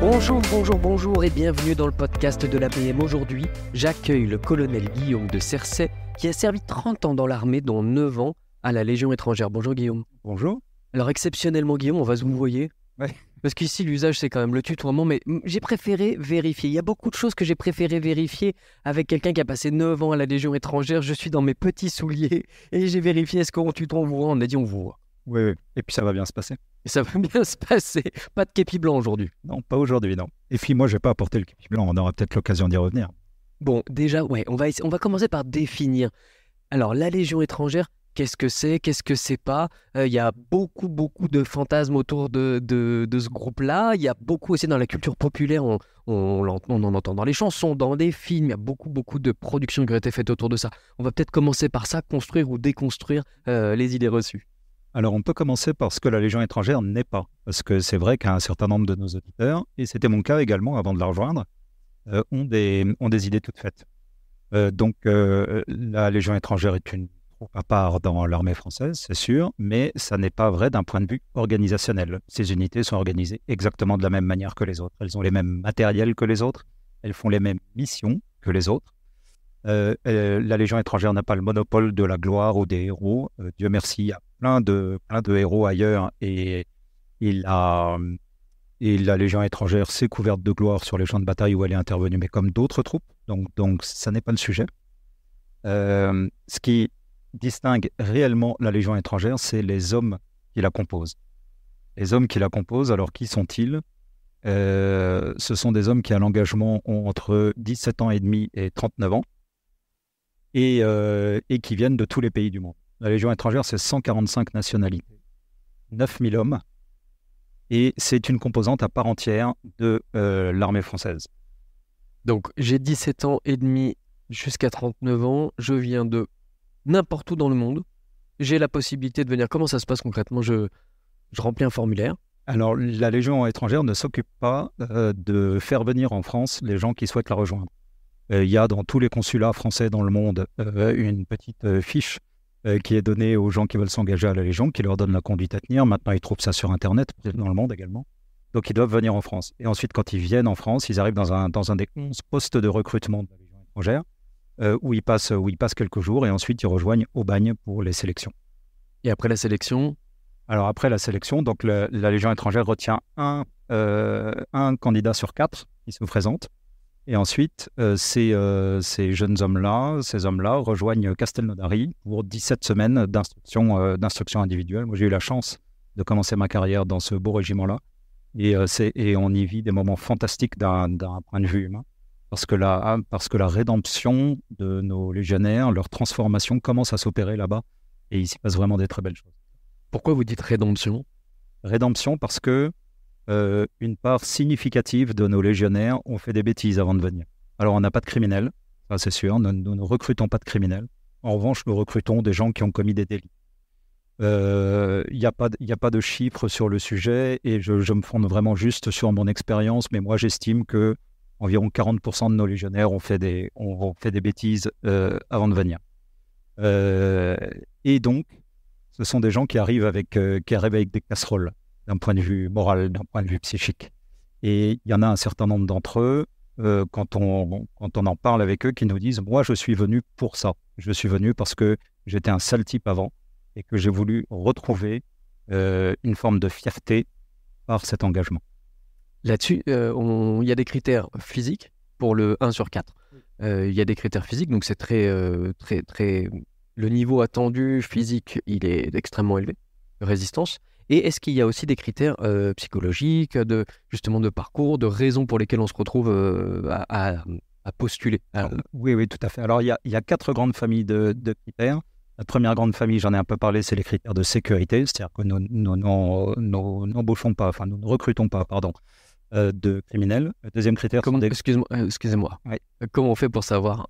Bonjour, bonjour, bonjour et bienvenue dans le podcast de la PM. Aujourd'hui, j'accueille le colonel Guillaume de Cercet qui a servi 30 ans dans l'armée, dont 9 ans à la Légion étrangère. Bonjour Guillaume. Bonjour. Alors exceptionnellement Guillaume, on va se mouvoyer. Parce qu'ici, l'usage, c'est quand même le tutoiement, mais j'ai préféré vérifier. Il y a beaucoup de choses que j'ai préféré vérifier avec quelqu'un qui a passé 9 ans à la Légion étrangère. Je suis dans mes petits souliers et j'ai vérifié est-ce qu'on tutoie, on vous voit. On a dit on vous voit. Oui, oui. Et puis ça va bien se passer ça va bien se passer. Pas de képi blanc aujourd'hui. Non, pas aujourd'hui, non. Et puis moi, je vais pas apporté le képi blanc. On aura peut-être l'occasion d'y revenir. Bon, déjà, ouais, on va, on va commencer par définir. Alors, la Légion étrangère, qu'est-ce que c'est, qu'est-ce que c'est pas. Euh, il y a beaucoup, beaucoup de fantasmes autour de, de, ce groupe-là. Il y a beaucoup aussi dans la culture populaire, on, on, en entend dans les chansons, dans des films. Il y a beaucoup, beaucoup de productions qui ont été faites autour de ça. On va peut-être commencer par ça, construire ou déconstruire euh, les idées reçues. Alors, on peut commencer par ce que la Légion étrangère n'est pas. Parce que c'est vrai qu'un certain nombre de nos auditeurs, et c'était mon cas également avant de la rejoindre, euh, ont, des, idées toutes faites. Euh, donc, euh, la Légion étrangère est une troupe à part dans l'armée française, c'est sûr, mais ça n'est pas vrai d'un point de vue organisationnel. Ces unités sont organisées exactement de la même manière que les autres. Elles ont les mêmes matériels que les autres, elles font les mêmes missions que les autres. la Légion étrangère n'a pas le monopole de la gloire ou des héros. Dieu merci, plein de, de héros ailleurs et il a, et la Légion étrangère s'est couverte de gloire sur les champs de bataille où elle est intervenue, mais comme d'autres troupes. Donc, donc ça n'est pas le sujet. Euh, ce qui distingue réellement la Légion étrangère, c'est les hommes qui la composent. Les hommes qui la composent, alors qui sont-ils euh, Ce sont des hommes qui, à l'engagement, ont entre 17 ans et demi et 39 ans euh, et qui viennent de tous les pays du monde. La Légion étrangère, c'est 145 nationalités, 9000 hommes, et c'est une composante à part entière de euh, l'armée française. Donc j'ai 17 ans et demi jusqu'à 39 ans, je viens de n'importe où dans le monde, j'ai la possibilité de venir. Comment ça se passe concrètement je, remplis un formulaire. Alors la Légion étrangère ne s'occupe pas euh, de faire venir en France les gens qui souhaitent la rejoindre. Euh, il y a dans tous les consulats français dans le monde une petite fiche euh, qui est donné aux gens qui veulent s'engager à la Légion, qui leur donne la conduite à tenir. Maintenant, ils trouvent ça sur Internet, dans le monde également. Donc, ils doivent venir en France. Et ensuite, quand ils viennent en France, ils arrivent dans un, dans un des 11 postes de recrutement de la Légion étrangère, euh, où, ils passent, où ils passent quelques jours et ensuite ils rejoignent Aubagne pour les sélections. Et après la sélection Alors, après la sélection, donc la Légion étrangère retient un, euh, un candidat sur quatre qui se présente. Et ensuite, euh, euh, ces, jeunes hommes-là, ces hommes-là rejoignent Castelnaudary pour 17 semaines d'instruction, euh, d'instruction individuelle. Moi, j'ai eu la chance de commencer ma carrière dans ce beau régiment-là. Et, c'est, et on y vit des moments fantastiques d'un, point de vue humain. Parce que, la, ah, parce que la rédemption de nos légionnaires, leur transformation commence à s'opérer là-bas. Et il s'y passe vraiment des très belles choses. Pourquoi vous dites rédemption Rédemption parce que euh, une part significative de nos légionnaires ont fait des bêtises avant de venir. Alors, on n'a pas de criminels, ça c'est sûr, nous, ne recrutons pas de criminels. En revanche, nous recrutons des gens qui ont commis des délits. Il euh, n'y a, pas de chiffres sur le sujet et je, me fonde vraiment juste sur mon expérience, mais moi j'estime que environ 40% de nos légionnaires ont fait des, bêtises euh, avant de venir. et donc, ce sont des gens qui arrivent avec, qui arrivent avec des casseroles d'un point de vue moral, d'un point de vue psychique. Et il y en a un certain nombre d'entre eux, euh, quand, on, quand on en parle avec eux, qui nous disent Moi, je suis venu pour ça. Je suis venu parce que j'étais un sale type avant et que j'ai voulu retrouver euh, une forme de fierté par cet engagement. Là-dessus, euh, il y a des critères physiques pour le 1 sur 4. Il y a des critères physiques, donc c'est très, très, très. Le niveau attendu physique, il est extrêmement élevé, résistance. Et est-ce qu'il y a aussi des critères euh, psychologiques, de, justement de parcours, de raisons pour lesquelles on se retrouve euh, à, postuler ah, Oui, oui, tout à fait. Alors, il y a, quatre grandes familles de, de, critères. La première grande famille, j'en ai un peu parlé, c'est les critères de sécurité, c'est-à-dire que nous euh, n'embauchons pas, enfin, nous ne recrutons pas, pardon, euh, de criminels. deuxième critère, euh, excusez-moi. Euh, comment on fait pour savoir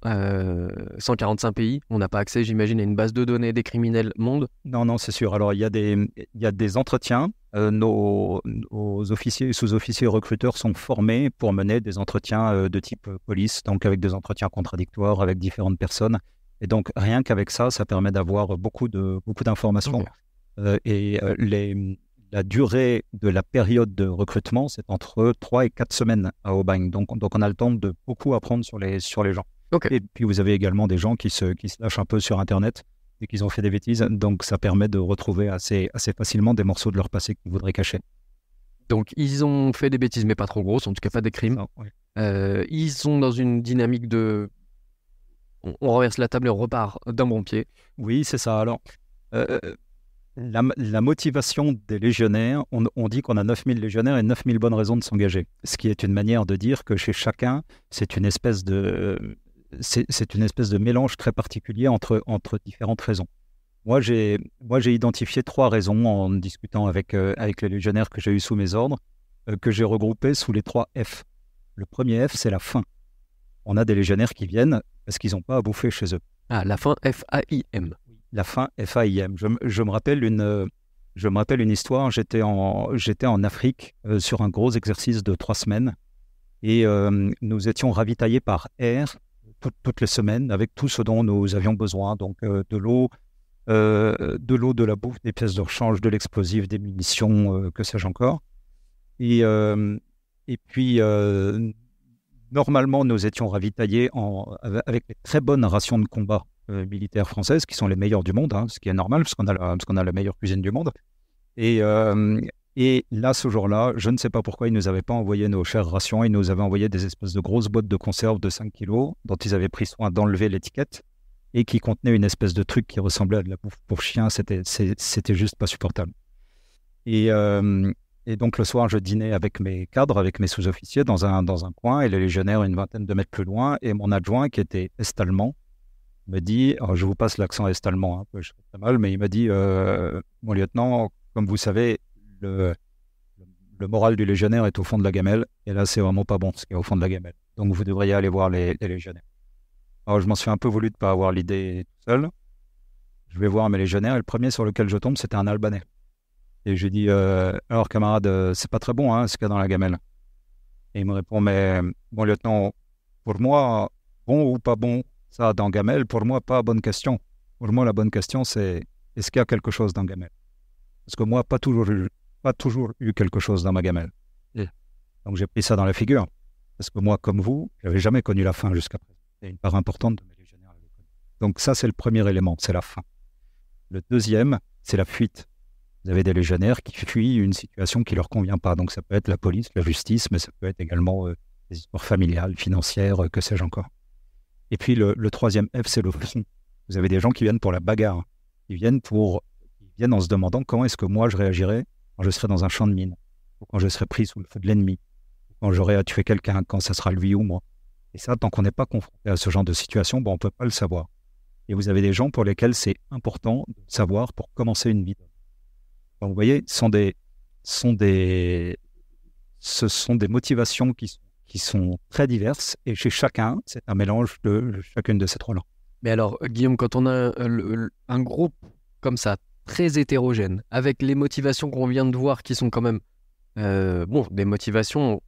145 pays, on n'a pas accès, j'imagine, à une base de données des criminels monde Non, non, c'est sûr. Alors, il y, a des, il y a des entretiens. nos, nos, officiers et sous-officiers recruteurs sont formés pour mener des entretiens de type police, donc avec des entretiens contradictoires avec différentes personnes. Et donc, rien qu'avec ça, ça permet d'avoir beaucoup, de, beaucoup d'informations. et les, la durée de la période de recrutement, c'est entre 3 et 4 semaines à Aubagne. Donc, donc on a le temps de beaucoup apprendre sur les, sur les gens. Et puis vous avez également des gens qui se, qui se lâchent un peu sur Internet et qui ont fait des bêtises. Donc ça permet de retrouver assez, assez facilement des morceaux de leur passé qu'ils voudraient cacher. Donc ils ont fait des bêtises, mais pas trop grosses, en tout cas pas des crimes. Euh, ils sont dans une dynamique de... On, reverse renverse la table et on repart d'un bon pied. Oui, c'est ça. Alors... Euh, la, motivation des légionnaires, on, dit qu'on a 9000 légionnaires et 9000 bonnes raisons de s'engager. Ce qui est une manière de dire que chez chacun, c'est une espèce de, c'est une espèce de mélange très particulier entre, entre différentes raisons. Moi, j'ai identifié trois raisons en discutant avec, euh, avec les légionnaires que j'ai eu sous mes ordres, euh, que j'ai regroupées sous les trois F. Le premier F, c'est la faim. On a des légionnaires qui viennent parce qu'ils n'ont pas à bouffer chez eux. Ah, la faim, F-A-I-M la fin FAIM. Je, me rappelle une, euh, je me une histoire. J'étais en, j'étais en Afrique euh, sur un gros exercice de trois semaines et euh, nous étions ravitaillés par air toutes les semaines avec tout ce dont nous avions besoin, donc de l'eau, de l'eau, de la bouffe, des pièces de rechange, de l'explosif, des munitions, que sais-je encore. Et, et puis normalement, nous étions ravitaillés en, avec, avec très bonnes rations de combat euh, militaires françaises qui sont les meilleures du monde, hein, ce qui est normal parce qu'on a, la, qu'on a la meilleure cuisine du monde. Et, euh, et là, ce jour-là, je ne sais pas pourquoi ils ne nous avaient pas envoyé nos chères rations, ils nous avaient envoyé des espèces de grosses boîtes de conserve de 5 kilos dont ils avaient pris soin d'enlever l'étiquette et qui contenaient une espèce de truc qui ressemblait à de la bouffe pour chien. C'était, c'était juste pas supportable. Et, euh, et, donc le soir, je dînais avec mes cadres, avec mes sous-officiers dans un, dans un coin et les légionnaires une vingtaine de mètres plus loin et mon adjoint qui était est-allemand m'a dit, je vous passe l'accent est-allemand, un hein, peu, je pas mal, mais il m'a dit, euh, mon lieutenant, comme vous savez, le, le, moral du légionnaire est au fond de la gamelle, et là, c'est vraiment pas bon ce qui est au fond de la gamelle. Donc, vous devriez aller voir les, légionnaires. Alors, je m'en suis un peu voulu de ne pas avoir l'idée tout seul. Je vais voir mes légionnaires, et le premier sur lequel je tombe, c'était un Albanais. Et je lui dis, euh, alors camarade, euh, c'est pas très bon hein, ce qu'il y a dans la gamelle. Et il me répond, mais mon lieutenant, pour moi, bon ou pas bon, ça, dans Gamel, pour moi, pas bonne question. Pour moi, la bonne question, c'est est-ce qu'il y a quelque chose dans Gamel Parce que moi, pas toujours eu, pas toujours eu quelque chose dans ma Gamelle. Donc j'ai pris ça dans la figure. Parce que moi, comme vous, j'avais jamais connu la fin jusqu'à présent. une part importante de Donc ça, c'est le premier élément, c'est la fin. Le deuxième, c'est la fuite. Vous avez des légionnaires qui fuient une situation qui ne leur convient pas. Donc ça peut être la police, la justice, mais ça peut être également des euh, histoires familiales, financières, euh, que sais-je encore. Et puis le, le troisième F, c'est le fond. Vous avez des gens qui viennent pour la bagarre. Ils viennent pour, ils viennent en se demandant comment est-ce que moi je réagirais quand je serai dans un champ de mine, ou quand je serai pris sous le feu de l'ennemi, quand j'aurai à tuer quelqu'un, quand ça sera lui ou moi. Et ça, tant qu'on n'est pas confronté à ce genre de situation, bon, on ne peut pas le savoir. Et vous avez des gens pour lesquels c'est important de savoir pour commencer une vie. vous voyez, sont des, sont des, ce sont des motivations qui sont qui sont très diverses. Et chez chacun, c'est un mélange de chacune de ces trois là Mais alors, Guillaume, quand on a euh, un, groupe comme ça, très hétérogène, avec les motivations qu'on vient de voir qui sont quand même, euh, bon, des motivations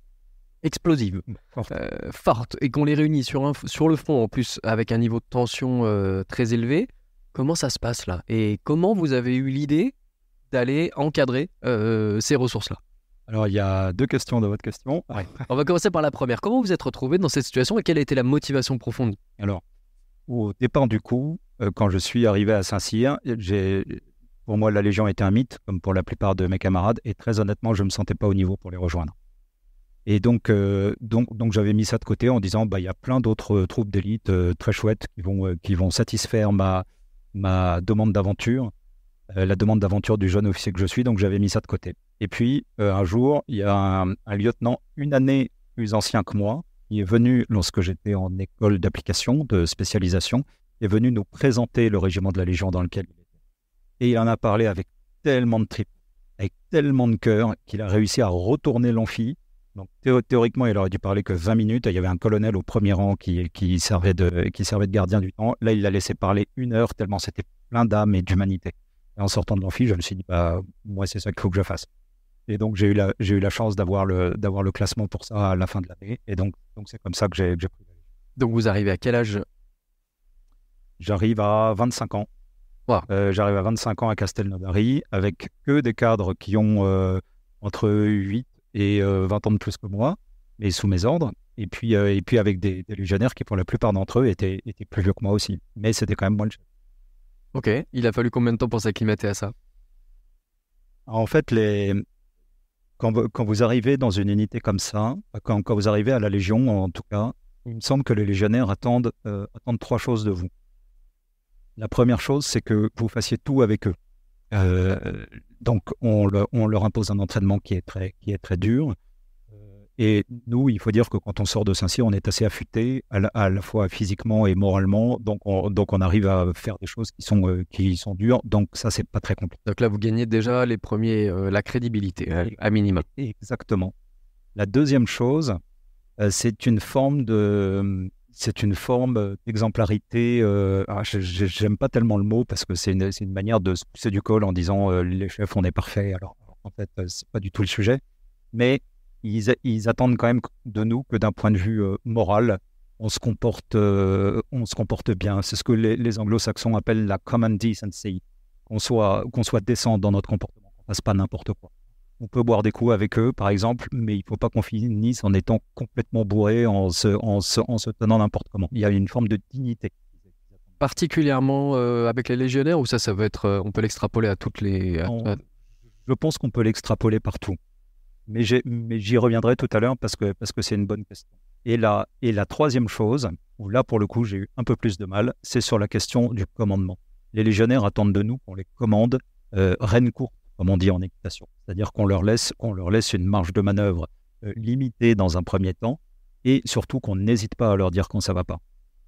explosives, mmh, euh, fortes, et qu'on les réunit sur, un, sur le front, en plus, avec un niveau de tension très élevé, comment ça se passe là Et comment vous avez eu l'idée d'aller encadrer ces ressources-là alors, il y a deux questions dans votre question. On va commencer par la première. Comment vous êtes retrouvé dans cette situation et quelle a été la motivation profonde Alors, au départ du coup, euh, quand je suis arrivé à Saint-Cyr, pour moi, la Légion était un mythe, comme pour la plupart de mes camarades, et très honnêtement, je ne me sentais pas au niveau pour les rejoindre. Et donc, euh, donc, donc j'avais mis ça de côté en disant, bah, il y a plein d'autres troupes d'élite euh, très chouettes qui vont, qui vont satisfaire ma, ma demande d'aventure. Euh, la demande d'aventure du jeune officier que je suis, donc j'avais mis ça de côté. Et puis, euh, un jour, il y a un, lieutenant une année plus ancien que moi, il est venu, lorsque j'étais en école d'application, de spécialisation, est venu nous présenter le régiment de la Légion dans lequel il était. Et il en a parlé avec tellement de trip, avec tellement de cœur, qu'il a réussi à retourner l'amphi. Donc théoriquement, il aurait dû parler que 20 minutes. Il y avait un colonel au premier rang qui, servait, de, qui servait de gardien du temps. Là, il l'a laissé parler une heure, tellement c'était plein d'âme et d'humanité. Et en sortant de l'amphi, je me suis dit, bah, moi, c'est ça qu'il faut que je fasse. Et donc, j'ai eu la, j'ai eu la chance d'avoir le, d'avoir le classement pour ça à la fin de l'année. Et donc, donc c'est comme ça que j'ai, pris j'ai Donc, vous arrivez à quel âge J'arrive à 25 ans. Euh, j'arrive à 25 ans à Castelnaudary avec que des cadres qui ont euh, entre 8 et 20 euh, ans de plus que moi, mais sous mes ordres. Et puis, et puis avec des, légionnaires qui, pour la plupart d'entre eux, étaient, étaient plus vieux que moi aussi. Mais c'était quand même moins le chef. Ok, il a fallu combien de temps pour s'acclimater à ça En fait, les... quand, vous, arrivez dans une unité comme ça, quand, vous arrivez à la Légion en tout cas, il me semble que les légionnaires attendent, euh, attendent trois choses de vous. La première chose, c'est que vous fassiez tout avec eux. Euh, donc, on, on, leur impose un entraînement qui est très, qui est très dur. Et nous, il faut dire que quand on sort de Saint-Cyr, on est assez affûté, à la, fois physiquement et moralement. Donc on, donc, on arrive à faire des choses qui sont, euh, qui sont dures. Donc, ça, c'est pas très compliqué. Donc là, vous gagnez déjà les premiers, euh, la crédibilité, hein, à, minimum. minima. Exactement. La deuxième chose, euh, c'est une forme de. C'est une forme d'exemplarité. Ah, j'aime pas tellement le mot parce que c'est une, une, manière de se pousser du col en disant les chefs, on est parfaits, Alors, en fait, c'est pas du tout le sujet. Mais ils, attendent quand même de nous que d'un point de vue euh, moral, on se comporte, euh, on se comporte bien. C'est ce que les, anglo-saxons appellent la common decency, qu'on soit, qu'on soit décent dans notre comportement, qu'on ne fasse pas n'importe quoi. On peut boire des coups avec eux, par exemple, mais il ne faut pas qu'on finisse en étant complètement bourré, en se, en tenant n'importe comment. Il y a une forme de dignité. Particulièrement euh, avec les légionnaires, ou ça, ça va être, on peut l'extrapoler à toutes les. je pense qu'on peut l'extrapoler partout mais j'y reviendrai tout à l'heure parce que c'est une bonne question. Et la, troisième chose, où là pour le coup j'ai eu un peu plus de mal, c'est sur la question du commandement. Les légionnaires attendent de nous qu'on les commande euh, reine courte, comme on dit en équitation. C'est-à-dire qu'on leur, laisse, leur laisse une marge de manœuvre euh, limitée dans un premier temps et surtout qu'on n'hésite pas à leur dire quand ça va pas.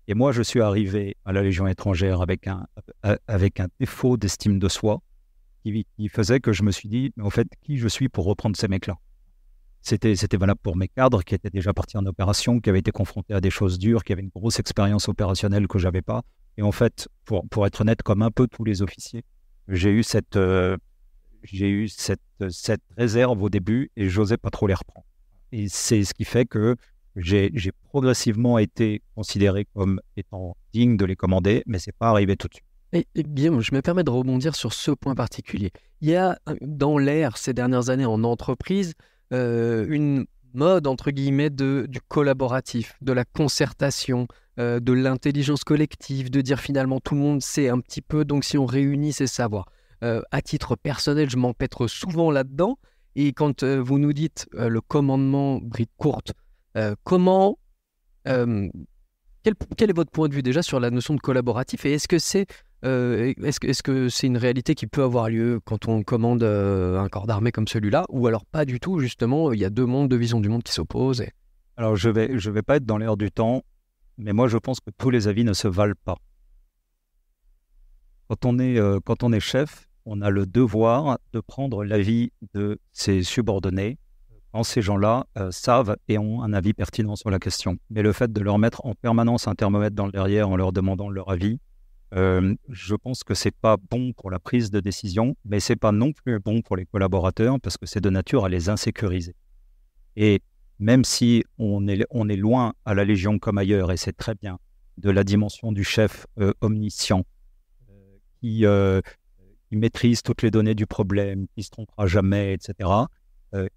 Et moi je suis arrivé à la Légion étrangère avec un, euh, avec un défaut d'estime de soi qui, qui faisait que je me suis dit, mais en fait, qui je suis pour reprendre ces mecs-là c'était, c'était valable pour mes cadres qui étaient déjà partis en opération, qui avaient été confrontés à des choses dures, qui avaient une grosse expérience opérationnelle que j'avais pas. Et en fait, pour, être honnête, comme un peu tous les officiers, j'ai eu cette, euh, j'ai eu cette, réserve au début et j'osais pas trop les reprendre. Et c'est ce qui fait que j'ai, j'ai progressivement été considéré comme étant digne de les commander, mais c'est pas arrivé tout de suite. et bien, je me permets de rebondir sur ce point particulier. Il y a euh, dans l'air ces dernières années en entreprise euh, une mode, entre guillemets, de, du collaboratif, de la concertation, euh, de l'intelligence collective, de dire finalement tout le monde sait un petit peu, donc si on réunit ses savoirs. Euh, à titre personnel, je m'empêtre souvent là-dedans. Et quand vous nous dites le commandement bride courte, comment quel, quel, est votre point de vue déjà sur la notion de collaboratif et est-ce que c'est euh, est-ce, que c'est une réalité qui peut avoir lieu quand on commande euh, un corps d'armée comme celui-là Ou alors pas du tout, justement, il y a deux mondes, deux visions du monde qui s'opposent Alors je vais, vais pas être dans l'air du temps, mais moi je pense que tous les avis ne se valent pas. Quand on est, euh, chef, on a le devoir de prendre l'avis de ses subordonnés quand ces gens-là savent et ont un avis pertinent sur la question. Mais le fait de leur mettre en permanence un thermomètre dans le derrière en leur demandant leur avis, euh, je pense que c'est pas bon pour la prise de décision, mais c'est pas non plus bon pour les collaborateurs parce que c'est de nature à les insécuriser. Et même si on est, on est loin à la Légion comme ailleurs, et c'est très bien, de la dimension du chef euh, omniscient euh, qui, maîtrise toutes les données du problème, qui se trompera jamais, etc.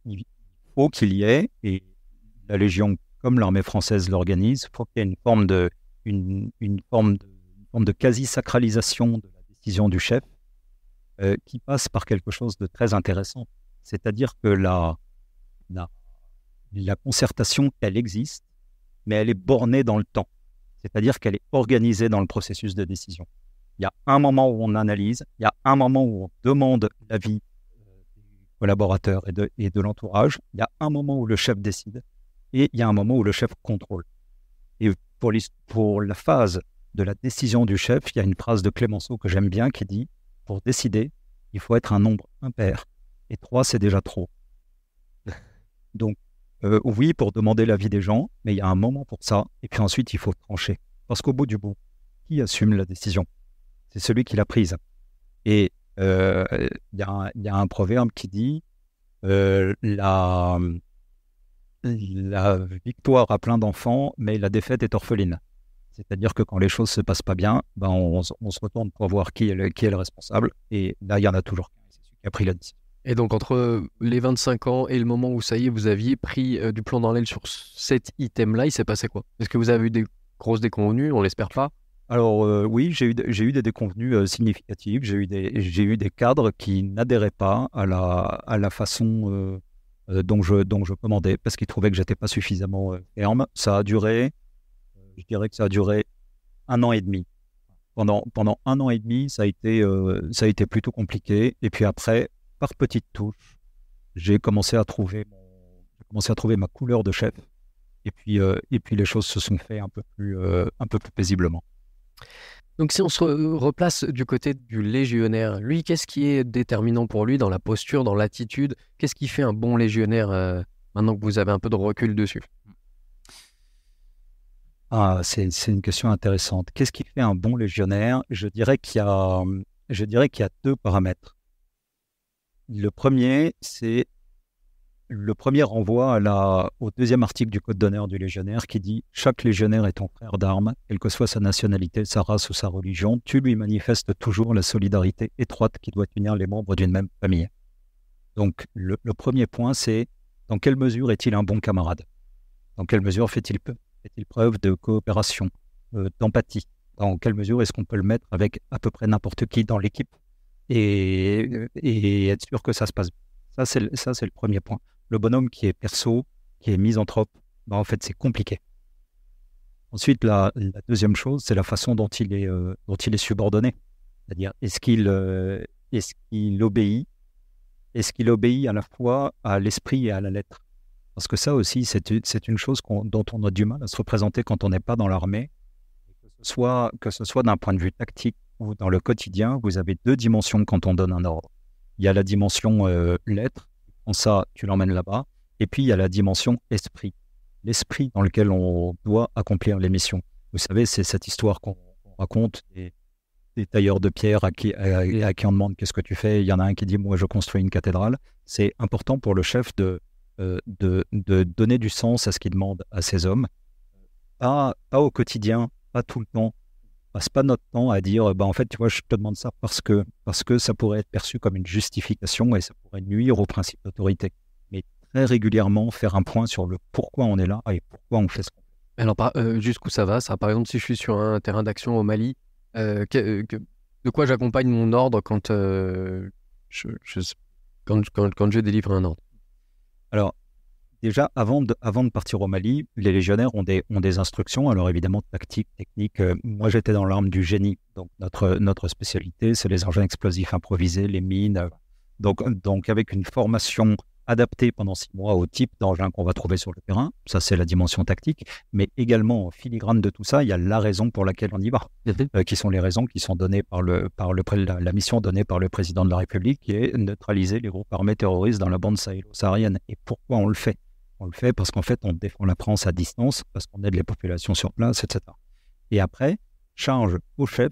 il faut qu'il y ait, et la Légion comme l'armée française l'organise, il faut qu'il y ait une forme de, une forme de de quasi-sacralisation de la décision du chef, euh, qui passe par quelque chose de très intéressant. C'est-à-dire que la, la, concertation, elle existe, mais elle est bornée dans le temps. C'est-à-dire qu'elle est organisée dans le processus de décision. Il y a un moment où on analyse, il y a un moment où on demande l'avis euh, du collaborateurs et de, et de l'entourage, il y a un moment où le chef décide, et il y a un moment où le chef contrôle. Et pour, pour la phase de la décision du chef, il y a une phrase de Clémenceau que j'aime bien qui dit Pour décider, il faut être un nombre impair. Et trois, c'est déjà trop. Donc, euh, oui, pour demander l'avis des gens, mais il y a un moment pour ça. Et puis ensuite, il faut trancher. Parce qu'au bout du bout, qui assume la décision C'est celui qui l'a prise. Et euh, il y, a un proverbe qui dit euh, la, la victoire a plein d'enfants, mais la défaite est orpheline. C'est-à-dire que quand les choses se passent pas bien, ben on, se retourne pour voir qui est, le, qui est le responsable. Et là, il y en a toujours c'est qui a pris la décision. Et donc, entre euh, les 25 ans et le moment où ça y est, vous aviez pris euh, du plan dans l'aile sur cet item-là, il s'est passé quoi Est-ce que vous avez eu des grosses déconvenues On l'espère pas. Alors euh, oui, j'ai eu, eu, des déconvenues significatives, j'ai eu, eu, des cadres qui n'adhéraient pas à la, à la façon dont, je, dont, je, commandais, parce qu'ils trouvaient que j'étais pas suffisamment ferme. Ça a duré, je dirais que ça a duré un an et demi. Pendant, pendant un an et demi, ça a, été, euh, ça a été plutôt compliqué. Et puis après, par petites touches, j'ai commencé à trouver, commencé à trouver ma couleur de chef. Et puis, euh, et puis les choses se sont faites un peu plus, euh, un peu plus paisiblement. Donc si on se replace du côté du légionnaire, lui, qu'est-ce qui est déterminant pour lui dans la posture, dans l'attitude Qu'est-ce qui fait un bon légionnaire maintenant que vous avez un peu de recul dessus ah, c'est une question intéressante. Qu'est-ce qui fait un bon légionnaire Je dirais qu'il y, a, je dirais qu'il y a deux paramètres. Le premier, c'est le premier renvoie à la, au deuxième article du Code d'honneur du légionnaire qui dit Chaque légionnaire est ton frère d'armes, quelle que soit sa nationalité, sa race ou sa religion, tu lui manifestes toujours la solidarité étroite qui doit unir les membres d'une même famille. Donc, le, premier point, c'est dans quelle mesure est-il un bon camarade Dans quelle mesure fait-il peu est il preuve de coopération, euh, d'empathie Dans quelle mesure est-ce qu'on peut le mettre avec à peu près n'importe qui dans l'équipe et, euh, être sûr que ça se passe Ça, c'est le premier point. Le bonhomme qui est perso, qui est misanthrope, ben, en fait, c'est compliqué. Ensuite, la, deuxième chose, c'est la façon dont il est, euh, dont il est subordonné. C'est-à-dire, est-ce qu'il obéit Est-ce qu'il obéit à la fois à l'esprit et à la lettre parce que ça aussi, c'est une chose dont on a du mal à se représenter quand on n'est pas dans l'armée. Soit, que ce soit d'un point de vue tactique ou dans le quotidien, vous avez deux dimensions quand on donne un ordre. Il y a la dimension euh, lettre, en ça, tu l'emmènes là-bas. Et puis, il y a la dimension esprit, l'esprit dans lequel on doit accomplir les missions. Vous savez, c'est cette histoire qu'on raconte des, tailleurs de pierre qui, à qui on demande qu'est-ce que tu fais. Il y en a un qui dit, moi, je construis une cathédrale. C'est important pour le chef de euh, de, donner du sens à ce qu'il demande à ces hommes. Pas, au quotidien, pas tout le temps. On passe pas notre temps à dire, bah, en fait, tu vois, je te demande ça parce que, parce que ça pourrait être perçu comme une justification et ça pourrait nuire au principe d'autorité. Mais très régulièrement, faire un point sur le pourquoi on est là et pourquoi on fait ce qu'on fait. Alors, euh, jusqu'où ça va ça, Par exemple, si je suis sur un terrain d'action au Mali, euh, de quoi j'accompagne mon ordre quand, je, quand je délivre un ordre alors, déjà, avant de, avant de partir au Mali, les légionnaires ont des, ont des instructions. Alors, évidemment, tactiques, techniques. Euh, moi, j'étais dans l'arme du génie. Donc, notre, notre spécialité, c'est les engins explosifs improvisés, les mines. Donc, donc avec une formation adapté pendant six mois au type d'engin qu'on va trouver sur le terrain. Ça, c'est la dimension tactique. Mais également, en filigrane de tout ça, il y a la raison pour laquelle on y va, mhm. euh, qui sont les raisons qui sont données par, le, par le, la, mission donnée par le président de la République, qui est neutraliser les groupes armés terroristes dans la bande sahélo-saharienne. Et pourquoi on le fait On le fait parce qu'en fait, on défend la France à distance, parce qu'on aide les populations sur place, etc. Et après, charge au chef.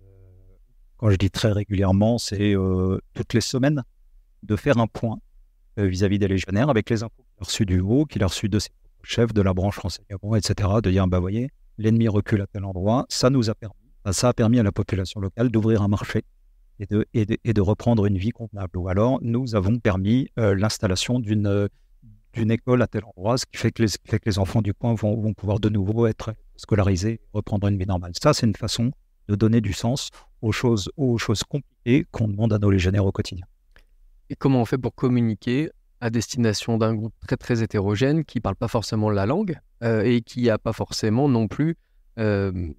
Euh, quand je dis très régulièrement, c'est euh, toutes les semaines de faire un point euh, vis-à-vis des légionnaires avec les impôts qu'il a du haut, qu'il a reçues de ses chefs de la branche renseignement, etc., de dire, bah voyez, l'ennemi recule à tel endroit, ça nous a permis, bah, ça a permis à la population locale d'ouvrir un marché et de, et, de, reprendre une vie convenable. Ou alors, nous avons permis euh, l'installation d'une euh, d'une école à tel endroit, ce qui fait que les, enfants du coin vont, pouvoir de nouveau être scolarisés, reprendre une vie normale. Ça, c'est une façon de donner du sens aux choses, aux choses compliquées qu'on demande à nos légionnaires au quotidien comment on fait pour communiquer à destination d'un groupe très très hétérogène qui parle pas forcément la langue euh, et qui a pas forcément non plus euh,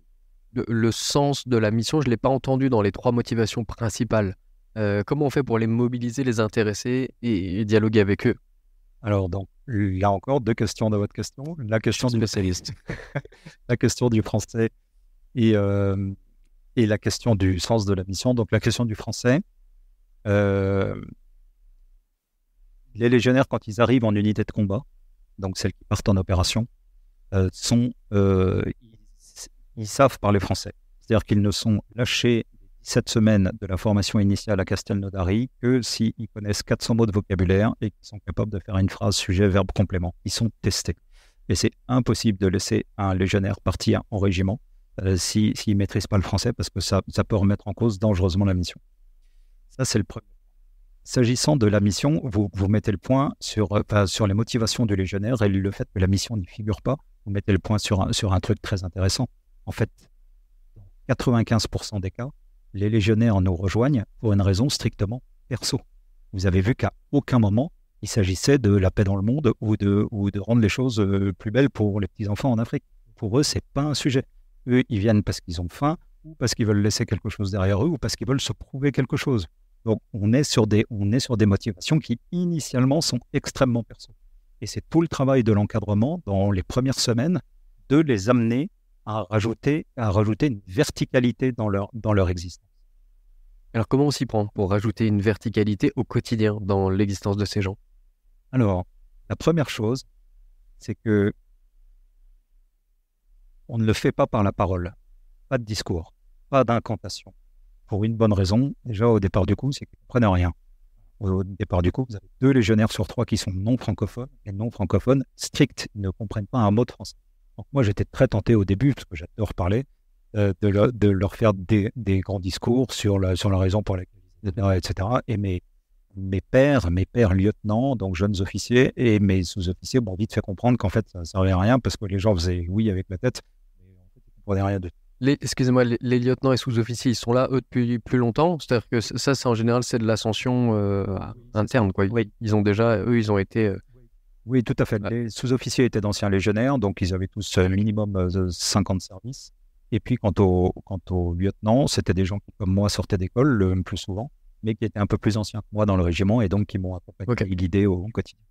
le, sens de la mission. Je l'ai pas entendu dans les trois motivations principales. Euh, comment on fait pour les mobiliser, les intéresser et, dialoguer avec eux Alors donc là encore deux questions dans votre question. La question du spécialiste, la question du français et la question du sens de la mission. Donc la question du français. Euh, les légionnaires, quand ils arrivent en unité de combat, donc celles qui partent en opération, euh, sont, euh, ils, savent parler français. C'est-à-dire qu'ils ne sont lâchés cette semaine de la formation initiale à Castelnaudary que s'ils connaissent 400 mots de vocabulaire et qu'ils sont capables de faire une phrase sujet, verbe, complément. Ils sont testés. Et c'est impossible de laisser un légionnaire partir en régiment euh, s'il ne maîtrise pas le français parce que ça, ça peut remettre en cause dangereusement la mission. Ça, c'est le premier S'agissant de la mission, vous, mettez le point euh, sur, les motivations du légionnaire et le fait que la mission n'y figure pas. Vous mettez le point sur un, truc très intéressant. En fait, 95% des cas, les légionnaires nous rejoignent pour une raison strictement perso. Vous avez vu qu'à aucun moment, il s'agissait de la paix dans le monde ou de, ou de rendre les choses euh, plus belles pour les petits-enfants en Afrique. Pour eux, c'est pas un sujet. Eux, ils viennent parce qu'ils ont faim, ou parce qu'ils veulent laisser quelque chose derrière eux, ou parce qu'ils veulent se prouver quelque chose. Donc on est sur des, on est sur des motivations qui initialement sont extrêmement perso. Et c'est tout le travail de l'encadrement dans les premières semaines de les amener à rajouter, à rajouter une verticalité dans leur, dans leur existence. Alors comment on s'y prend pour rajouter une verticalité au quotidien dans l'existence de ces gens Alors, la première chose, c'est que on ne le fait pas par la parole, pas de discours, pas d'incantation pour une bonne raison. Déjà, au départ du coup, c'est qu'ils ne comprennent rien. Au départ du coup, vous avez deux légionnaires sur trois qui sont non francophones, et non francophones stricts, ils ne comprennent pas un mot de français. Donc moi, j'étais très tenté au début, parce que j'adore parler, euh, de, de, leur faire des, grands discours sur la, sur la raison pour laquelle, etc. Et mes, pères, mes pères lieutenants, donc jeunes officiers, et mes sous-officiers m'ont vite fait comprendre qu'en fait, ça ne servait à rien, parce que les gens faisaient oui avec la tête, mais en fait, ils ne comprenaient rien de tout excusez-moi, les, lieutenants et sous-officiers, ils sont là, eux, depuis plus longtemps. C'est-à-dire que ça, c'est en général, c'est de l'ascension euh, interne. Quoi. oui. ils ont déjà, eux, ils ont été. Euh, oui, tout à fait. Les sous-officiers étaient d'anciens légionnaires, donc ils avaient tous un euh, minimum de 50 services. Et puis, quant aux quant lieutenants, c'était des gens qui, comme moi, sortaient d'école le plus souvent, mais qui étaient un peu plus anciens que moi dans le régiment et donc qui m'ont accompagné l'idée au quotidien.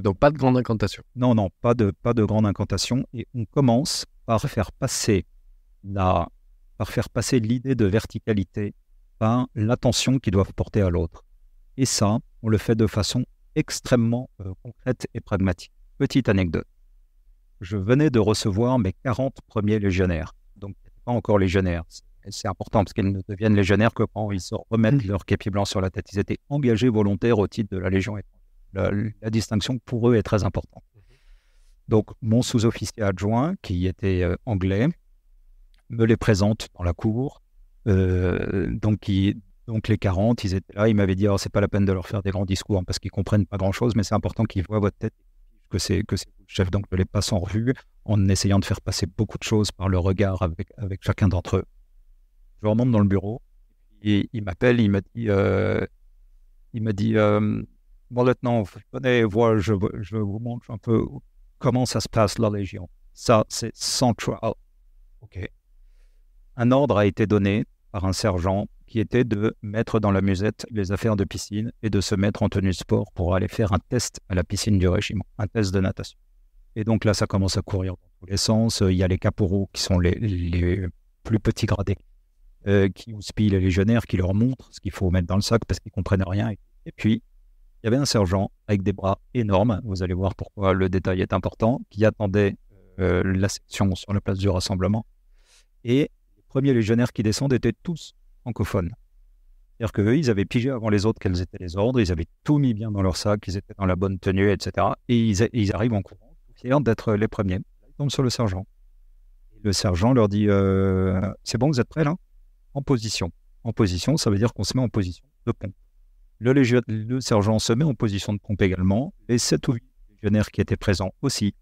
donc pas de grande incantation. Non, non, pas de, pas de grande incantation. Et on commence par faire passer par faire passer l'idée de verticalité par l'attention qu'ils doivent porter à l'autre. Et ça, on le fait de façon extrêmement euh, concrète et pragmatique. Petite anecdote. Je venais de recevoir mes 40 premiers légionnaires. Donc, pas encore légionnaires. C'est important parce qu'ils ne deviennent légionnaires que quand ils se remettent mmh. leur képi blanc sur la tête. Ils étaient engagés volontaires au titre de la Légion La, distinction pour eux est très importante. Mmh Donc, mon sous-officier adjoint, qui était euh, anglais, me les présente dans la cour. Euh, donc, donc, les 40, ils étaient là, ils m'avaient dit, oh, c'est pas la peine de leur faire des grands discours hein, parce qu'ils comprennent pas grand-chose, mais c'est important qu'ils voient votre tête, que c'est que c'est chef. Donc je les passe en revue en essayant de faire passer beaucoup de choses par le regard avec, avec chacun d'entre eux. Je remonte dans le bureau, et il m'appelle, il m'a dit, euh, il m'a dit, euh, bon lieutenant, venez voir, je, je vous montre un peu comment ça se passe la Légion. Ça, c'est central. Ok un ordre a été donné par un sergent qui était de mettre dans la musette les affaires de piscine et de se mettre en tenue de sport pour aller faire un test à la piscine du régiment, un test de natation. Et donc là, ça commence à courir dans tous les sens. Euh, il y a les caporaux qui sont les, plus petits gradés, euh, qui houspillent les légionnaires, qui leur montrent ce qu'il faut mettre dans le sac parce qu'ils comprennent rien. Et puis, il y avait un sergent avec des bras énormes, vous allez voir pourquoi le détail est important, qui attendait euh, la section sur la place du rassemblement. Et premiers légionnaires qui descendent étaient tous francophones. C'est-à-dire qu'eux, ils avaient pigé avant les autres quels étaient les ordres, ils avaient tout mis bien dans leur sac, ils étaient dans la bonne tenue, etc. Et ils, arrivent en courant, fiers d'être les premiers. Ils tombent sur le sergent. le sergent leur dit euh, C'est bon, vous êtes prêts là En position. En position, ça veut dire qu'on se met en position de pompe. Le, sergent se met en position de pompe également, et sept ou légionnaires qui étaient présents aussi.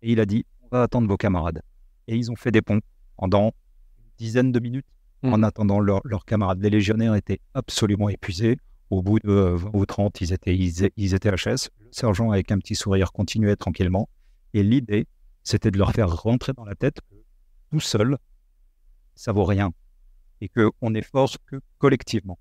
Et il a dit On va attendre vos camarades. Et ils ont fait des pompes pendant dizaines de minutes. Hmm. En attendant, leurs camarades, les légionnaires, étaient absolument épuisés. Au bout de 20 euh, ou 30, ils étaient, ils, étaient HS. Le sergent, avec un petit sourire, continuait tranquillement. Et l'idée, c'était de leur faire rentrer dans la tête que tout seul, ça vaut rien. Et qu'on est force que collectivement.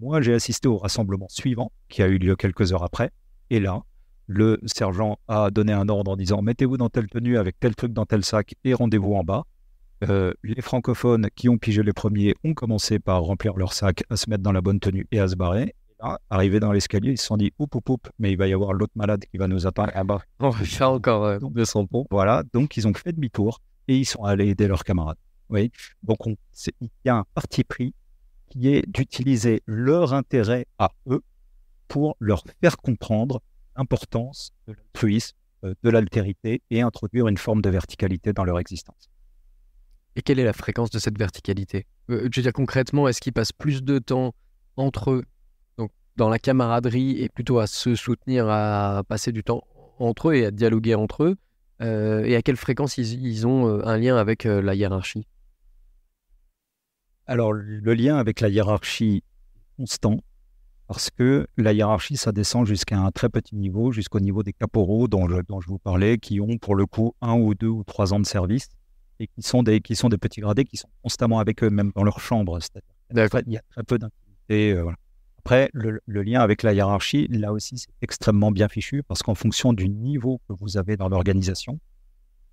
Moi, j'ai assisté au rassemblement suivant, qui a eu lieu quelques heures après. Et là, le sergent a donné un ordre en disant Mettez-vous dans telle tenue avec tel truc dans tel sac et rendez-vous en bas. Euh, les francophones qui ont pigé les premiers ont commencé par remplir leur sac, à se mettre dans la bonne tenue et à se barrer. là, arrivés dans l'escalier, ils se sont dit oup, oup, oup, mais il va y avoir l'autre malade qui va nous atteindre ah bah, On va encore euh, Voilà, donc ils ont fait demi-tour et ils sont allés aider leurs camarades. Oui. Donc il y a un parti pris qui est d'utiliser leur intérêt à eux pour leur faire comprendre l'importance de euh, de l'altérité et introduire une forme de verticalité dans leur existence. Et quelle est la fréquence de cette verticalité euh, Je veux dire concrètement, est-ce qu'ils passent plus de temps entre eux, donc dans la camaraderie, et plutôt à se soutenir, à passer du temps entre eux et à dialoguer entre eux euh, Et à quelle fréquence ils, ont euh, un lien avec la hiérarchie Alors le lien avec la hiérarchie constant, parce que la hiérarchie, ça descend jusqu'à un très petit niveau, jusqu'au niveau des caporaux dont dont je vous parlais, qui ont pour le coup un ou deux ou trois ans de service et qui sont des, qui sont des petits gradés qui sont constamment avec eux, même dans leur chambre. C'est-à-dire il y a très peu d'intimité. Euh, Après, le, lien avec la hiérarchie, là aussi, c'est extrêmement bien fichu parce qu'en fonction du niveau que vous avez dans l'organisation,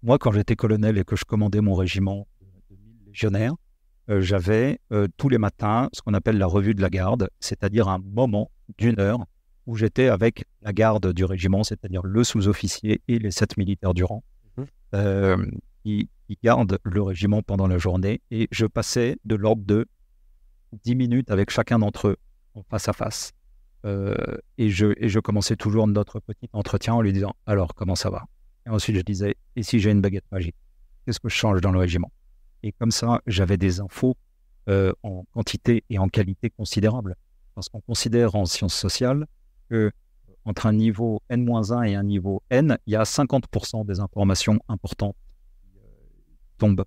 moi, quand j'étais colonel et que je commandais mon régiment de légionnaires, euh, j'avais euh, tous les matins ce qu'on appelle la revue de la garde, c'est-à-dire un moment d'une heure où j'étais avec la garde du régiment, c'est-à-dire le sous-officier et les sept militaires du rang. Mmh. Euh, qui, gardent le régiment pendant la journée. Et je passais de l'ordre de 10 minutes avec chacun d'entre eux, en face à face. Euh, et, je, et je commençais toujours notre petit entretien en lui disant Alors, comment ça va Et ensuite, je disais Et si j'ai une baguette magique Qu'est-ce que je change dans le régiment Et comme ça, j'avais des infos euh, en quantité et en qualité considérables. Parce qu'on considère en sciences sociales que euh, entre un niveau N-1 et un niveau N, il y a 50% des informations importantes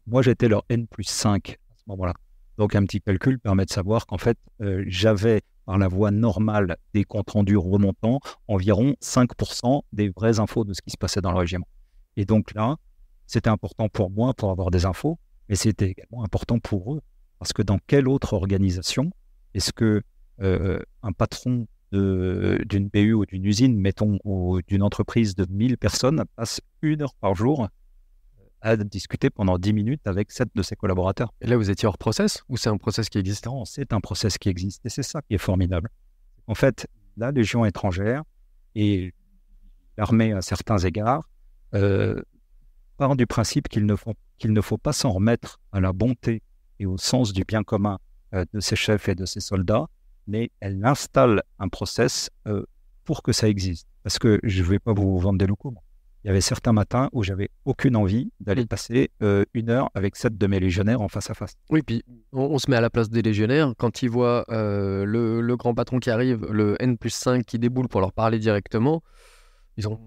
moi, j'étais leur N plus 5 à ce moment-là. Donc, un petit calcul permet de savoir qu'en fait, euh, j'avais par la voie normale des comptes rendus remontants environ 5% des vraies infos de ce qui se passait dans le régiment. Et donc là, c'était important pour moi pour avoir des infos, mais c'était également important pour eux. Parce que dans quelle autre organisation est-ce que euh, un patron d'une BU ou d'une usine, mettons, ou d'une entreprise de 1000 personnes, passe une heure par jour à discuter pendant 10 minutes avec 7 de ses collaborateurs. Et là, vous étiez hors process ou c'est un process qui existe Non, c'est un process qui existe et c'est ça qui est formidable. En fait, la Légion étrangère et l'armée à certains égards euh, du principe qu'il ne, faut, qu'il ne faut pas s'en remettre à la bonté et au sens du bien commun euh, de ses chefs et de ses soldats, mais elle installe un process euh, pour que ça existe. Parce que je ne vais pas vous vendre des locaux il y avait certains matins où j'avais aucune envie d'aller mm. passer euh, une heure avec sept de mes légionnaires en face à face. Oui, puis on, se met à la place des légionnaires. Quand ils voient euh, le, le, grand patron qui arrive, le N plus 5 qui déboule pour leur parler directement, ils ont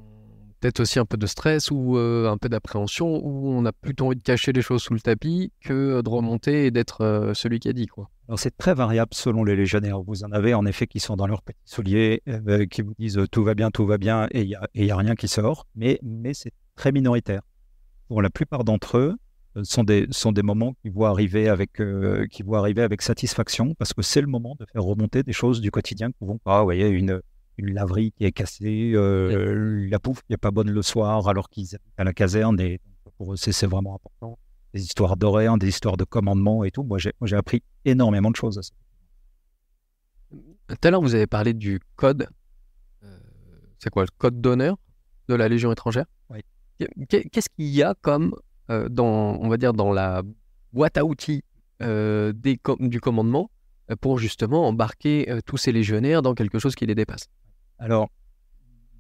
être aussi un peu de stress ou euh, un peu d'appréhension, où on a plutôt envie de cacher les choses sous le tapis que euh, de remonter et d'être euh, celui qui a dit. Quoi. Alors c'est très variable selon les légionnaires. Vous en avez en effet qui sont dans leur petits souliers, qui vous disent tout va bien, tout va bien, et il n'y a, rien qui sort. Mais, mais c'est très minoritaire. Pour la plupart d'entre eux, sont des, sont des moments qui vont arriver avec, qui vont arriver avec satisfaction, parce que c'est le moment de faire remonter des choses du quotidien qui ne vont pas. voyez, une, une laverie qui est cassée, la pouffe qui n'est pas bonne le soir alors qu'ils habitent à la caserne. pour eux, c'est vraiment important. Des histoires d'horaire, des histoires de commandement et tout. Moi, j'ai appris énormément de choses. Tout à l'heure, vous avez parlé du code. Euh, c'est quoi le code d'honneur de la Légion étrangère Qu'est-ce qu'il y a comme, euh, dans, on va dire, dans la boîte à outils euh, du commandement pour justement embarquer tous ces légionnaires dans quelque chose qui les dépasse alors,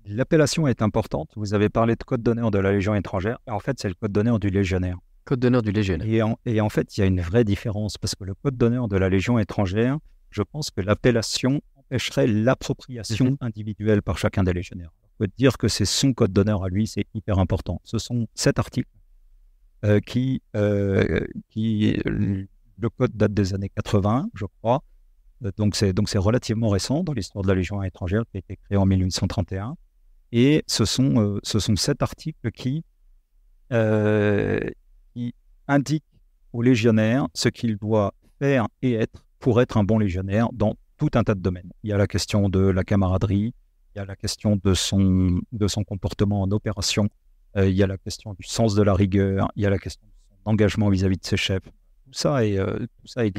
l'appellation est importante. Vous avez parlé de code d'honneur de la Légion étrangère. En fait, c'est le code d'honneur du légionnaire. Code d'honneur du légionnaire. Et en, fait, il y a une vraie différence parce que le code d'honneur de la Légion étrangère, je pense que l'appellation empêcherait l'appropriation mhm. individuelle par chacun des légionnaires. On peut dire que c'est son code d'honneur à lui, c'est hyper important. Ce sont sept articles. Euh, qui, euh, qui, le code date des années 80, je crois, euh, donc c'est, donc c'est relativement récent dans l'histoire de la Légion étrangère qui a été créée en 1831. Et ce sont, euh, ce sont sept articles qui, euh, indiquent aux légionnaires ce qu'il doit faire et être pour être un bon légionnaire dans tout un tas de domaines. Il y a la question de la camaraderie, il y a la question de son, de son comportement en opération, il y a la question du sens de la rigueur, il y a la question de son engagement vis-à-vis de ses chefs. Tout ça est, ça est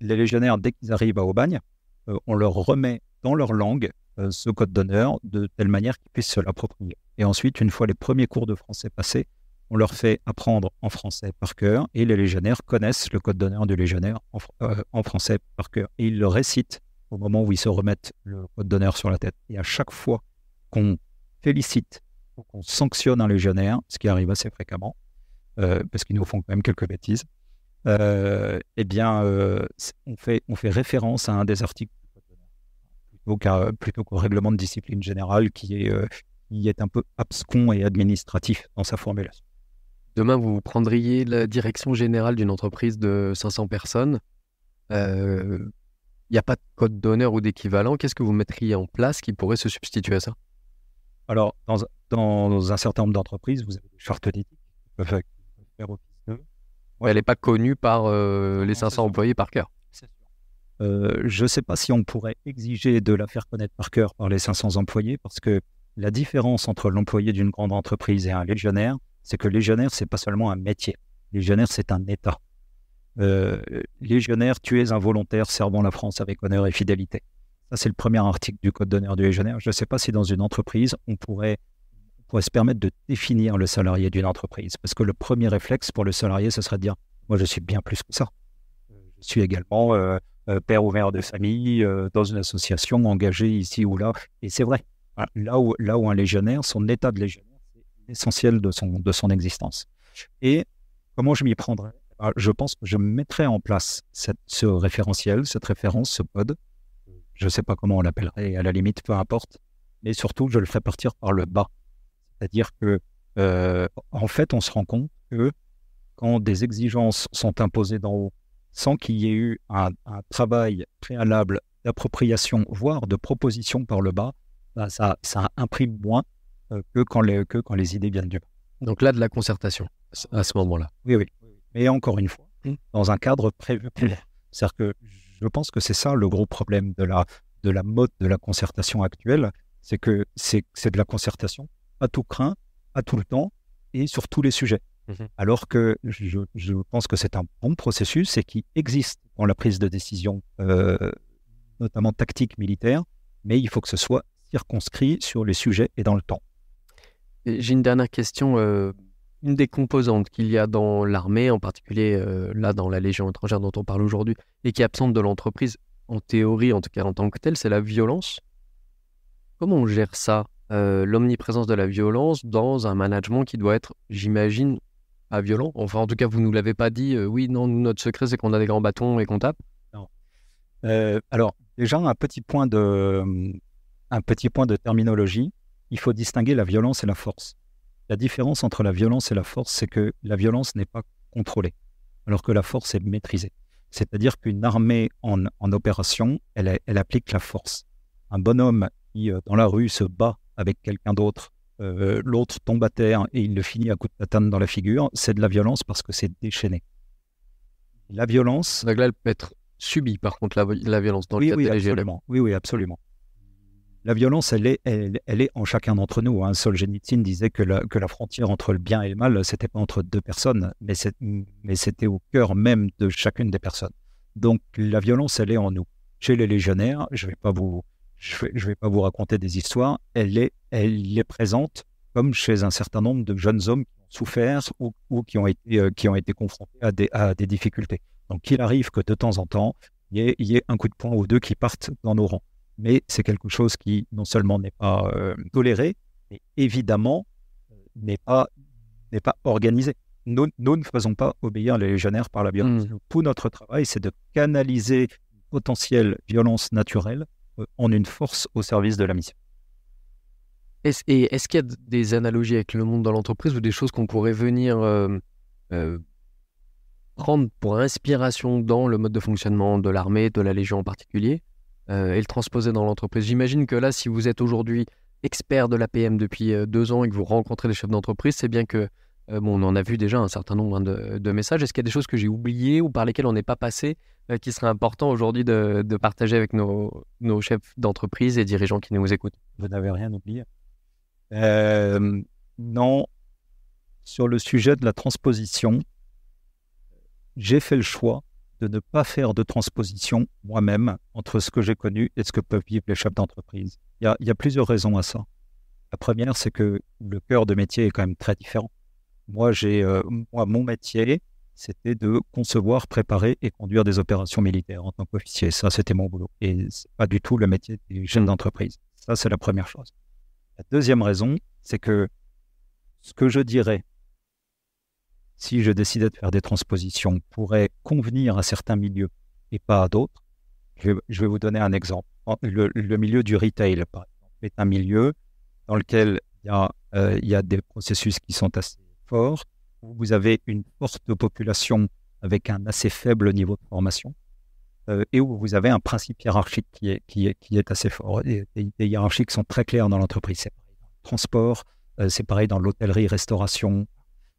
les légionnaires, dès qu'ils arrivent à Aubagne, euh, on leur remet dans leur langue euh, ce code d'honneur de telle manière qu'ils puissent se l'approprier. Et ensuite, une fois les premiers cours de français passés, on leur fait apprendre en français par cœur et les légionnaires connaissent le code d'honneur du légionnaire en, euh, en, français par cœur. Et ils le récitent au moment où ils se remettent le code d'honneur sur la tête. Et à chaque fois qu'on félicite ou qu'on sanctionne un légionnaire, ce qui arrive assez fréquemment, parce qu'ils nous font quand même quelques bêtises, euh, eh bien, euh, on, fait, on fait référence à un des articles plutôt qu'au règlement de discipline générale qui est, euh, qui est un peu abscon et administratif dans sa formulation. Demain, vous prendriez la direction générale d'une entreprise de 500 personnes. Il n'y a pas de code d'honneur ou d'équivalent. Qu'est-ce que vous mettriez en place qui pourrait se substituer à ça Alors, dans, un certain nombre d'entreprises, vous avez des chartes d'éthique elle n'est pas connue par euh, les 500 employés par cœur. Euh, je ne sais pas si on pourrait exiger de la faire connaître par cœur par les 500 employés, parce que la différence entre l'employé d'une grande entreprise et un légionnaire, c'est que légionnaire, c'est pas seulement un métier. Légionnaire, c'est un état. Euh, légionnaire, tu es un volontaire servant la France avec honneur et fidélité. Ça, c'est le premier article du Code d'honneur du légionnaire. Je ne sais pas si dans une entreprise, on pourrait pourrait se permettre de définir le salarié d'une entreprise. Parce que le premier réflexe pour le salarié, ce serait de dire, moi je suis bien plus que ça. Je suis également euh, euh, père ou mère de famille, euh, dans une association, engagé ici ou là. Et c'est vrai, là où, là où un légionnaire, son état de légionnaire, c'est l'essentiel de son, de son existence. Et comment je m'y prendrais ah, Je pense que je mettrais en place cette, ce référentiel, cette référence, ce pod. Je ne sais pas comment on l'appellerait, à la limite, peu importe. Mais surtout, je le ferai partir par le bas c'est-à-dire que, euh, en fait, on se rend compte que quand des exigences sont imposées d'en haut, sans qu'il y ait eu un, travail préalable d'appropriation, voire de proposition par le bas, bah, ça, ça imprime moins euh, que, quand les, que quand les idées viennent du bas. Donc là, de la concertation, à ce moment-là. Oui, oui. Mais encore une fois, mmh. dans un cadre prévu. C'est-à-dire que je pense que c'est ça le gros problème de la, de la mode de la concertation actuelle, c'est que c'est de la concertation à tout craint, à tout le temps et sur tous les sujets. Mhm. Alors que je, pense que c'est un bon processus et qui existe dans la prise de décision, euh, notamment tactique militaire, mais il faut que ce soit circonscrit sur les sujets et dans le temps. J'ai une dernière question. Euh, une des composantes qu'il y a dans l'armée, en particulier euh, là dans la Légion étrangère dont on parle aujourd'hui, et qui est absente de l'entreprise, en théorie en tout cas en tant que telle, c'est la violence. Comment on gère ça euh, l'omniprésence de la violence dans un management qui doit être, j'imagine, pas violent. Enfin, en tout cas, vous nous l'avez pas dit. Euh, oui, non, notre secret, c'est qu'on a des grands bâtons et qu'on tape. Euh, alors, déjà, un petit, point de, un petit point de terminologie. Il faut distinguer la violence et la force. La différence entre la violence et la force, c'est que la violence n'est pas contrôlée, alors que la force est maîtrisée. C'est-à-dire qu'une armée en, opération, elle, elle applique la force. Un bonhomme qui, dans la rue, se bat avec quelqu'un d'autre, euh, l'autre tombe à terre et il le finit à coup de tatane dans la figure, c'est de la violence parce que c'est déchaîné. La violence. La là, peut être subie, par contre, la, violence dans le oui, absolument. Oui, oui, absolument. La violence, elle est, elle, est en chacun d'entre nous. Hein. Solzhenitsyn disait que la, que la frontière entre le bien et le mal, c'était pas entre deux personnes, mais c'était au cœur même de chacune des personnes. Donc la violence, elle est en nous. Chez les légionnaires, je ne vais pas vous, je ne vais, pas vous raconter des histoires, elle est, elle est présente comme chez un certain nombre de jeunes hommes qui ont souffert ou, qui, ont été, euh, qui ont été confrontés à des, difficultés. Donc il arrive que de temps en temps, il y, ait, un coup de poing ou deux qui partent dans nos rangs. Mais c'est quelque chose qui non seulement n'est pas euh, toléré, mais évidemment euh, n'est pas, pas organisé. Nous, ne faisons pas obéir les légionnaires par la violence. Pour mmh. Tout notre travail, c'est de canaliser une potentielle violence naturelle euh, en une force au service de la mission. Est-ce, est-ce qu'il y a des analogies avec le monde dans l'entreprise ou des choses qu'on pourrait venir euh, euh, prendre pour inspiration dans le mode de fonctionnement de l'armée, de la Légion en particulier, et le transposer dans l'entreprise J'imagine que là, si vous êtes aujourd'hui expert de l'APM depuis deux ans et que vous rencontrez des chefs d'entreprise, c'est bien que, bon, on en a vu déjà un certain nombre hein, de, de messages. Est-ce qu'il y a des choses que j'ai oubliées ou par lesquelles on n'est pas passé euh, qui serait important aujourd'hui de, partager avec nos, chefs d'entreprise et dirigeants qui nous écoutent Vous n'avez rien oublié. Euh, non, sur le sujet de la transposition, j'ai fait le choix de ne pas faire de transposition moi-même entre ce que j'ai connu et ce que peuvent vivre les chefs d'entreprise. Il, y, a, plusieurs raisons à ça. La première, c'est que le cœur de métier est quand même très différent. Moi, j'ai, euh, moi, mon métier, c'était de concevoir, préparer et conduire des opérations militaires en tant qu'officier. Ça, c'était mon boulot. Et n'est pas du tout le métier des jeunes mm. d'entreprise. Ça, c'est la première chose. La deuxième raison, c'est que ce que je dirais, si je décidais de faire des transpositions, pourrait convenir à certains milieux et pas à d'autres. Je, vais vous donner un exemple. Le, milieu du retail, par exemple, est un milieu dans lequel il y a euh, des processus qui sont assez forts, où vous avez une forte population avec un assez faible niveau de formation euh, et où vous avez un principe hiérarchique qui est, qui est, qui est assez fort. Les, hiérarchies qui sont très claires dans l'entreprise. C'est pareil dans le transport, euh, c'est pareil dans l'hôtellerie, restauration.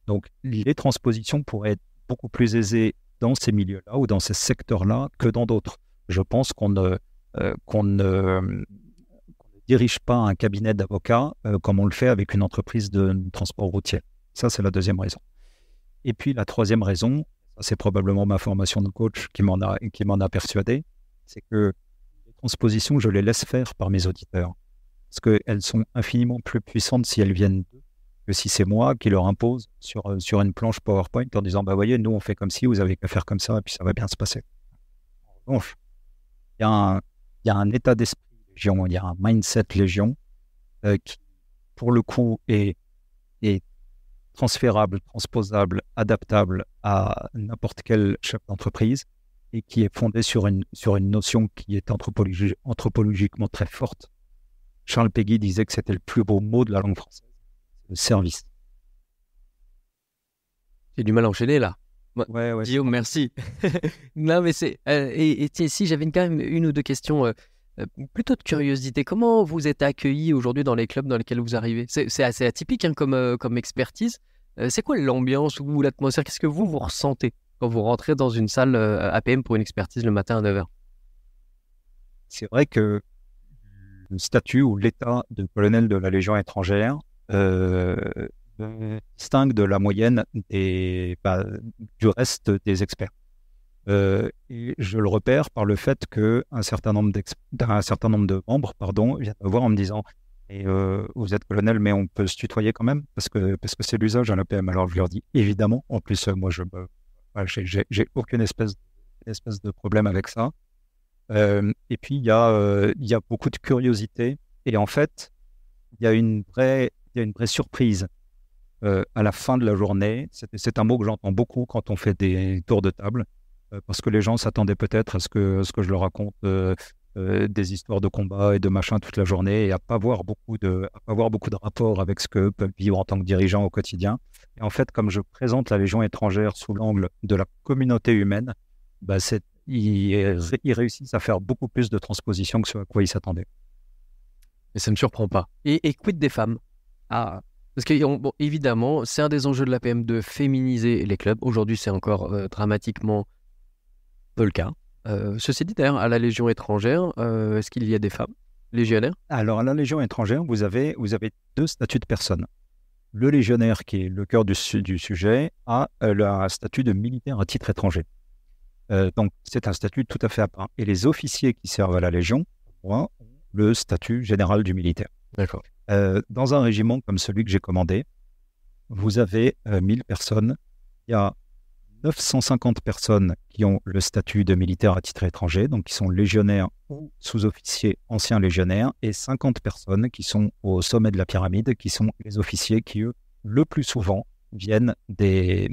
Donc les transpositions pourraient être beaucoup plus aisées dans ces milieux-là ou dans ces secteurs-là que dans d'autres. Je pense qu'on ne, euh, qu'on qu'on ne, dirige pas un cabinet d'avocats comme on le fait avec une entreprise de transport routier. Ça, c'est la deuxième raison. Et puis la troisième raison, c'est probablement ma formation de coach qui m'en a, qui m'en a persuadé, c'est que les transpositions, je les laisse faire par mes auditeurs. Parce qu'elles sont infiniment plus puissantes si elles viennent que si c'est moi qui leur impose sur, euh, sur une planche PowerPoint en disant, bah voyez, nous on fait comme si vous avez qu'à faire comme ça, et puis ça va bien se passer. En revanche, il y, y, a un état d'esprit légion, il y a un mindset légion euh, qui, pour le coup, est, est transférable, transposable, adaptable à n'importe quel chef d'entreprise et qui est fondée sur une, sur une notion qui est anthropologiquement très forte. Charles Peggy disait que c'était le plus beau mot de la langue française, le service. J'ai du mal à enchaîner là. Guillaume, merci. non, mais c'est. Euh, et, si j'avais quand même une ou deux questions euh, euh, plutôt de curiosité, comment vous êtes accueilli aujourd'hui dans les clubs dans lesquels vous arrivez C'est assez atypique hein, euh, comme, expertise. Euh, c'est quoi l'ambiance ou l'atmosphère Qu'est-ce que vous, ressentez quand vous rentrez dans une salle APM pour une expertise le matin à 9h C'est vrai que le statut ou l'état de colonel de la Légion étrangère distingue de la moyenne et bah, du reste des experts. Euh, et je le repère par le fait qu'un certain, nombre certain nombre de membres pardon, viennent me voir en me disant euh, Vous êtes colonel, mais on peut se tutoyer quand même Parce que c'est parce que l'usage à l'APM. Alors je leur dis évidemment. En plus, moi, je n'ai j'ai aucune espèce, espèce de problème avec ça. Euh, et puis, il y, a, y a beaucoup de curiosité. Et en fait, il y a une vraie, y a une vraie surprise. à la fin de la journée. C'est un mot que j'entends beaucoup quand on fait des tours de table. Euh, parce que les gens s'attendaient peut-être à ce que, ce que je leur raconte euh, euh, des histoires de combat et de machin toute la journée et à pas voir beaucoup de, à pas voir beaucoup de rapports avec ce que peuvent vivre en tant que dirigeants au quotidien. Et en fait, comme je présente la Légion étrangère sous l'angle de la communauté humaine, bah ils, réussissent à faire beaucoup plus de transposition que ce à quoi ils s'attendaient. mais ça ne me surprend pas. Et, quid des femmes ah, parce que, évidemment, c'est un des enjeux de la PM de féminiser les clubs. Aujourd'hui, c'est encore dramatiquement peu le cas. ceci euh, dit, d'ailleurs, à la Légion étrangère, euh, est-ce qu'il y a des femmes légionnaires Alors, à la Légion étrangère, vous avez, vous avez deux statuts de personnes. Le légionnaire, qui est le cœur du, du sujet, a euh, le statut de militaire à titre étranger. donc, c'est un statut tout à fait à part. Et les officiers qui servent à la Légion, ont le statut général du militaire. D'accord. dans un régiment comme celui que j'ai commandé, vous avez 1000 personnes. Il y a 950 personnes qui ont le statut de militaire à titre étranger, donc qui sont légionnaires ou sous-officiers anciens légionnaires, et 50 personnes qui sont au sommet de la pyramide, qui sont les officiers qui, eux, le plus souvent, viennent des,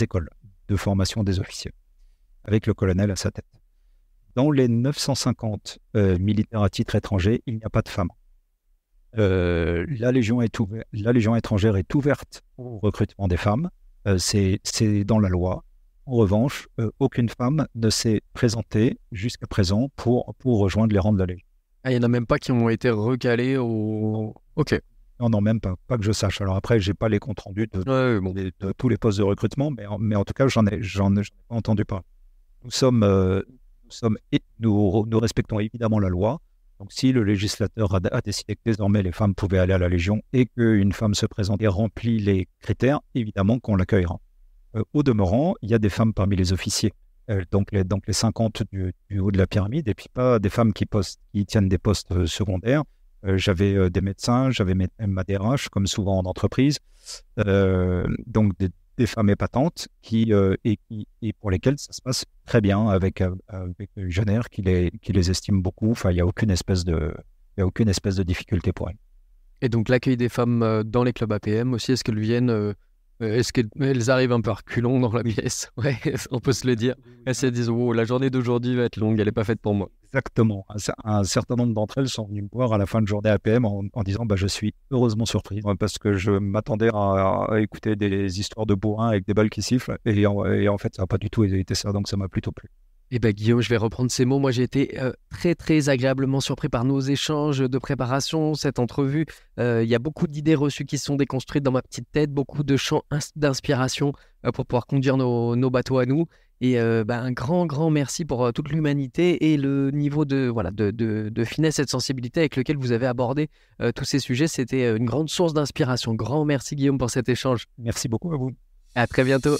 écoles de formation des officiers, avec le colonel à sa tête. Dans les 950 euh, militaires à titre étranger, il n'y a pas de femmes. Euh, la Légion étrangère est ouverte au recrutement des femmes. Euh, c'est dans la loi. En revanche, euh, aucune femme ne s'est présentée jusqu'à présent pour, rejoindre les rangs de la Légion. Ah, il n'y en a même pas qui ont été recalés au. Ok. Non, non, même pas, pas que je sache. Alors après, j'ai pas les comptes rendus de, tous les postes de recrutement, mais en, tout cas, j'en ai, ai, entendu pas. Nous sommes, euh, sommes, nous, respectons évidemment la loi. Donc si le législateur a, décidé que désormais les femmes pouvaient aller à la Légion et qu'une femme se présente et remplit les critères, évidemment qu'on l'accueillera. Euh, au demeurant, il y a des femmes parmi les officiers, euh, donc, les, donc les 50 du, haut de la pyramide, et puis pas des femmes qui, postent, tiennent des postes euh, secondaires. j'avais des médecins, j'avais ma DRH, comme souvent en entreprise, donc des, des femmes épatantes euh, qui, et, pour lesquelles ça se passe très bien avec, euh, avec jeune qui les, qui les estime beaucoup. Enfin, il n'y a, aucune espèce de, a aucune espèce de difficulté pour elles. Et donc l'accueil des femmes euh, dans les clubs APM aussi, est-ce qu'elles viennent euh, est-ce qu'elles arrivent un peu reculons dans la pièce Ouais, on peut se le dire. Elles se disent la journée d'aujourd'hui va être longue, elle n'est pas faite pour moi. Exactement. Un, certain nombre d'entre elles sont venues me voir à la fin de journée APM en, en disant bah, Je suis heureusement surpris, hein, parce que je m'attendais à, écouter des histoires de bourrin avec des balles qui sifflent. Et en, fait, ça n'a pas du tout été ça, donc ça m'a plutôt plu. Eh bien, Guillaume, je vais reprendre ces mots. Moi, j'ai été euh, très, très agréablement surpris par nos échanges de préparation, cette entrevue. Euh, il y a beaucoup d'idées reçues qui sont déconstruites dans ma petite tête, beaucoup de champs d'inspiration euh, pour pouvoir conduire nos, bateaux à nous. Et ben, un grand, grand merci pour toute l'humanité et le niveau de, voilà, de, de, finesse et de sensibilité avec lequel vous avez abordé tous ces sujets. C'était une grande source d'inspiration. Grand merci, Guillaume, pour cet échange. Merci beaucoup à vous. À très bientôt.